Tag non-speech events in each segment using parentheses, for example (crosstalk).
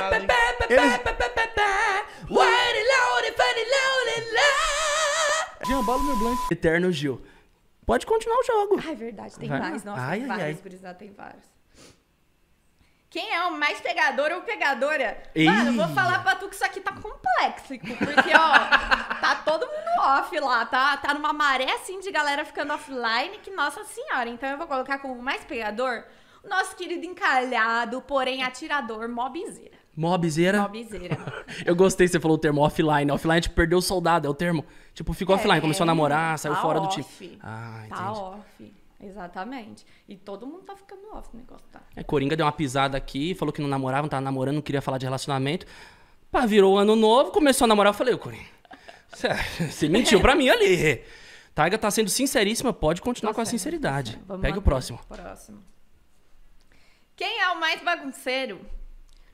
Eles... meu blanco. Eterno Gil. Pode continuar o jogo. Ai verdade, tem Vai. mais. Nossa, ai, tem, ai, vários, ai. tem vários. Quem é o mais pegador ou pegadora? Ei. Mano, vou falar pra tu que isso aqui tá complexo, porque, ó, (laughs) tá todo mundo off lá, tá? Tá numa maré, assim, de galera ficando offline, que nossa senhora. Então eu vou colocar como mais pegador o nosso querido encalhado, porém atirador, mobzera. Mobzeira. Mobzeira. (laughs) eu gostei, você falou o termo offline. Offline, tipo, perdeu o soldado, é o termo. Tipo, ficou é, offline, começou a namorar, saiu tá fora off. do time. Ah, tá entendi. Tá off. Exatamente. E todo mundo tá ficando off o negócio, tá? É, Coringa deu uma pisada aqui, falou que não namorava, não tava namorando, não queria falar de relacionamento. Pá, virou ano novo, começou a namorar, eu falei, ô Coringa, você é, (laughs) mentiu pra mim ali. (laughs) Taiga tá sendo sinceríssima, pode continuar tá com certo, a sinceridade. Tá Pega o próximo. Próximo. Quem é o mais bagunceiro?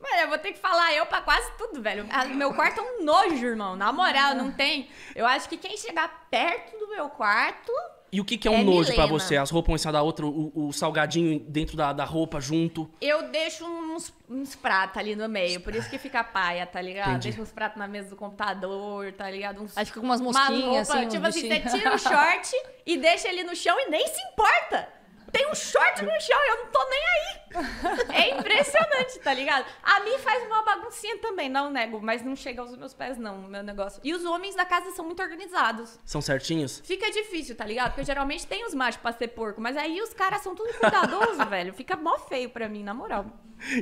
Mano, eu vou ter que falar eu pra quase tudo, velho. Meu quarto é um nojo, irmão. Na moral, não ah. tem. Eu acho que quem chegar perto do meu quarto. E o que, que é um é nojo para você? As roupas uma em cima da outra, o, o salgadinho dentro da, da, roupa junto? Eu deixo uns, uns pratos ali no meio, por isso que fica paia, tá ligado? Entendi. Deixo uns pratos na mesa do computador, tá ligado? Uns, Acho que umas mosquinhas, uma roupa, assim, Tipo assim, bichinho. você tira o short e deixa ele no chão e nem se importa tem um short no chão e eu não tô nem aí. É impressionante, tá ligado? A mim faz uma baguncinha também, não nego, mas não chega aos meus pés, não, no meu negócio. E os homens da casa são muito organizados. São certinhos? Fica difícil, tá ligado? Porque geralmente tem os machos pra ser porco, mas aí os caras são tudo cuidadoso, (laughs) velho. Fica mó feio pra mim, na moral.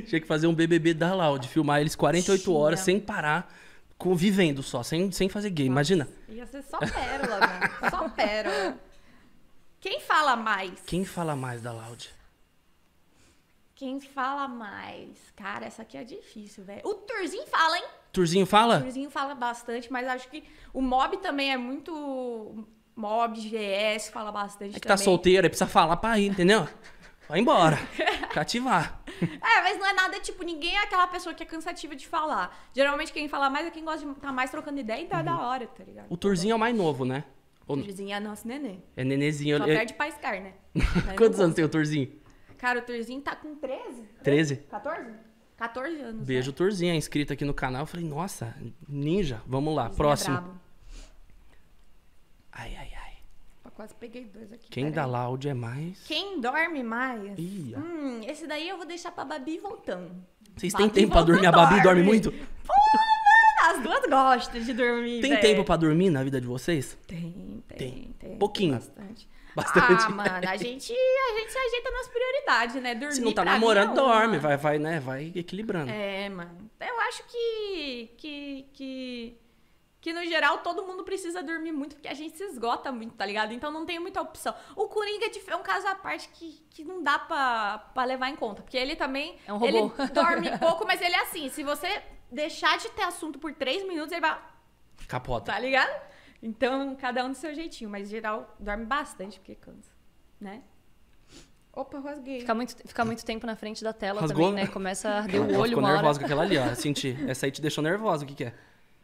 Tinha que fazer um BBB da Loud, filmar eles 48 horas sem parar convivendo só, sem, sem fazer game, Nossa, imagina. Ia ser só pérola, mano. Só pérola. Quem fala mais? Quem fala mais da Loud? Quem fala mais? Cara, essa aqui é difícil, velho. O Turzinho fala, hein? Turzinho fala? Turzinho fala bastante, mas acho que o Mob também é muito. Mob, GS, fala bastante. É que tá solteira, precisa falar pra ir, entendeu? Vai embora. Cativar. (laughs) É, mas não é nada, tipo, ninguém é aquela pessoa que é cansativa de falar. Geralmente quem fala mais é quem gosta de estar tá mais trocando ideia, então uhum. é da uhum. hora, tá ligado? O Turzinho é o mais novo, né? O... Turzinho é nosso nenê. É nenezinho. Só eu... É- perde pra Scar, né? (laughs) Quantos anos tem o Turzinho? Cara, o Turzinho tá com 13. 13? 14? 14 anos. Né? Beijo, né? Turzinho, é inscrito aqui no canal. Eu falei, nossa, ninja, vamos lá, Turzinho é próximo. É ai, ai, ai. Eu quase peguei dois aqui. Quem dá laude é mais. Quem dorme mais? Ia. Hum, esse daí eu vou deixar pra Babi voltando. Vocês têm tempo pra dormir? Dorme. A Babi dorme muito? Pô, (laughs) As duas gostam de dormir. Tem véio. tempo pra dormir na vida de vocês? Tem, tem. Tem. tem Pouquinho. Bastante. Bastante. Ah, mano, a gente, a gente se ajeita nas prioridades, né? Dormir. Se não tá é namorando, dorme. Vai, vai, né? Vai equilibrando. É, mano. Eu acho que. que, que... Que no geral todo mundo precisa dormir muito, porque a gente se esgota muito, tá ligado? Então não tem muita opção. O Coringa é, é um caso à parte que, que não dá pra, pra levar em conta, porque ele também. É um robô. Ele dorme pouco, mas ele é assim: se você deixar de ter assunto por três minutos, ele vai. Capota. Tá ligado? Então, cada um do seu jeitinho, mas geral dorme bastante porque cansa, né? Opa, rasguei. fica muito, fica muito tempo na frente da tela Rasgou? também, né? Começa a arder (laughs) o olho ficou uma nervosa hora. com aquela ali, ó. Senti. Essa aí te deixou nervosa, o que que é?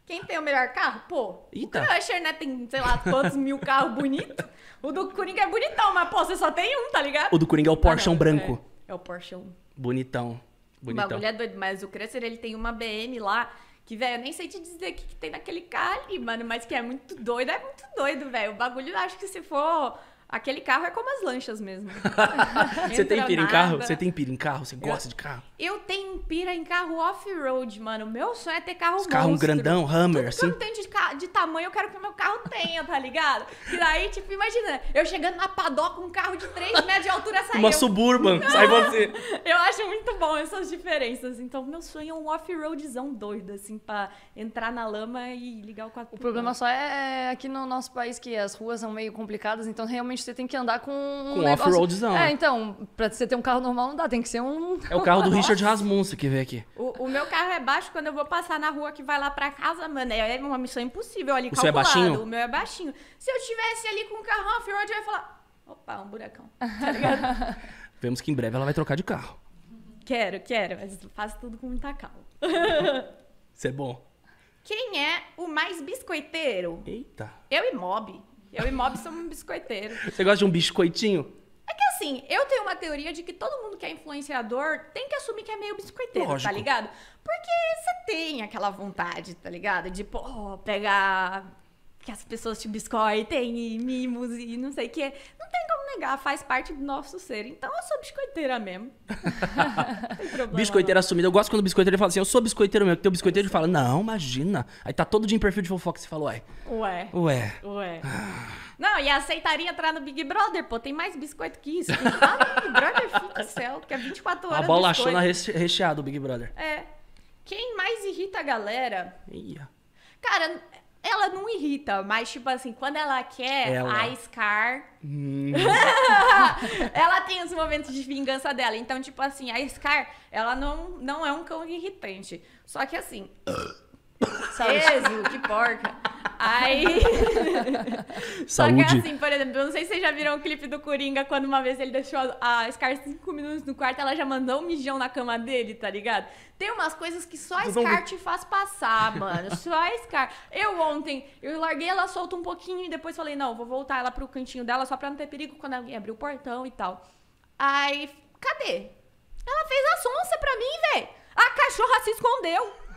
Quem tem o melhor carro? Pô, Eita. o Crusher, né? Tem, sei lá, quantos mil carros bonitos. O do Coringa é bonitão, mas, pô, você só tem um, tá ligado? O do Coringa é o ah, Porschão é. branco. É, é o Porsche Bonitão. Bonitão. O bagulho é doido, mas o Crescer, ele tem uma BM lá que, velho, eu nem sei te dizer o que, que tem naquele carro ali, mano, mas que é muito doido, é muito doido, velho. O bagulho, acho que se for. Aquele carro é como as lanchas mesmo. (laughs) (laughs) você tem pira em carro? Você tem pira em carro? Você gosta eu, de carro? Eu tenho pira em carro off-road, mano. Meu sonho é ter carro Esse monstro. Carro grandão, Hammer, Tudo assim. Tudo que eu assim. não tenho de, de tamanho, eu quero que o meu carro tenha, tá ligado? E daí, tipo, imagina, eu chegando na padoca com um carro de 3 metros de altura saindo. Uma eu... Suburban, sai (laughs) você. Eu acho muito bom essas diferenças. Então, meu sonho é um off-roadzão doido, assim, pra entrar na lama e ligar o 4 O problema só é, é aqui no nosso país que as ruas são meio complicadas, então realmente você tem que andar com... Com um negócio... off-roadzão. É, né? então, pra você ter um carro normal não dá, tem que ser um... É o carro do (laughs) Richard Richard Rasmussen que veio aqui. O, o, meu carro é baixo quando eu vou passar na rua que vai lá pra casa, mano. É, é uma missão impossível ali o calculado. Seu é baixinho? O meu é baixinho. Se eu estivesse ali com um carro off-road, eu ia falar... Opa, um buracão. (laughs) Tá ligado? Vemos que em breve ela vai trocar de carro. Quero, quero. Mas faço tudo com muita calma. Isso (laughs) é bom. Quem é o mais biscoiteiro? Eita. Eu e Mob. Eu e Mob somos um biscoiteiro. Você gosta de um biscoitinho? assim, eu tenho uma teoria de que todo mundo que é influenciador tem que assumir que é meio biscoiteiro, tá Lógico. tá ligado? Porque você tem aquela vontade, tá ligado? De, pô, pegar que as pessoas te biscoitem e mimos e não sei o que. Não faz parte do nosso ser. Então eu sou biscoiteira mesmo. (laughs) biscoiteira assumida. Eu gosto quando o biscoiteiro fala assim, eu sou biscoiteiro mesmo. Tem o biscoiteiro que fala, não, imagina. Aí tá todo dia em perfil de fofoca e você fala, ué. Ué. Ué. Ué. Não, e aceitaria entrar no Big Brother, pô, tem mais biscoito que isso. no Big Brother, fica céu, que é 24 horas. A bola achona recheada o Big Brother. É. Quem mais irrita a galera? Ia. Cara, ela não irrita, mas tipo assim, quando ela quer, ela... a Scar. Hum. (laughs) ela tem os momentos de vingança dela. Então, tipo assim, a Scar, ela não, não é um cão irritante. Só que assim. Peso, (coughs) que porca. Aí. (laughs) Só que assim, por exemplo, eu não sei se vocês já viram o clipe do Coringa quando uma vez ele deixou a Scar cinco minutos no quarto, ela já mandou um mijão na cama dele, tá ligado? Tem umas coisas que só a Scar te faz passar, mano. Só a Scar. Eu ontem, eu larguei ela solta um pouquinho e depois falei, não, vou voltar ela pro cantinho dela só pra não ter perigo quando alguém abrir o portão e tal. Aí, cadê? Ela fez a sonsa pra mim, velho. A cachorra se escondeu.